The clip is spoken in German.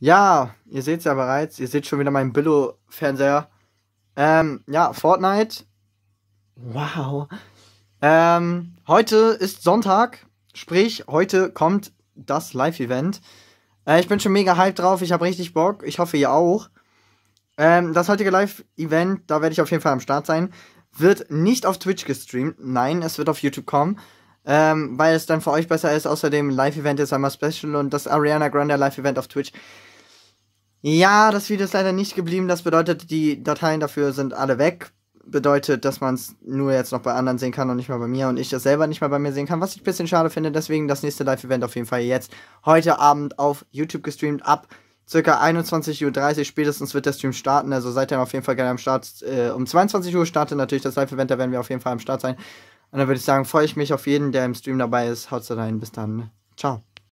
Ja, ihr seht es ja bereits. Ihr seht schon wieder meinen Billo-Fernseher. Ähm, ja, Fortnite. Wow. Ähm, heute ist Sonntag. Sprich, heute kommt das Live-Event. Äh, ich bin schon mega hyped drauf. Ich habe richtig Bock. Ich hoffe, ihr auch. Ähm, das heutige Live-Event, da werde ich auf jeden Fall am Start sein, wird nicht auf Twitch gestreamt. Nein, es wird auf YouTube kommen. Ähm, weil es dann für euch besser ist. Außerdem, Live-Event ist einmal special und das Ariana Grande Live-Event auf Twitch ja, das Video ist leider nicht geblieben. Das bedeutet, die Dateien dafür sind alle weg. Bedeutet, dass man es nur jetzt noch bei anderen sehen kann und nicht mal bei mir und ich das selber nicht mal bei mir sehen kann, was ich ein bisschen schade finde. Deswegen das nächste Live-Event auf jeden Fall jetzt heute Abend auf YouTube gestreamt ab ca. 21.30 Uhr spätestens wird der Stream starten. Also seid ihr auf jeden Fall gerne am Start. Äh, um 22 Uhr startet natürlich das Live-Event, da werden wir auf jeden Fall am Start sein. Und dann würde ich sagen, freue ich mich auf jeden, der im Stream dabei ist. Haut's rein, bis dann. Ciao.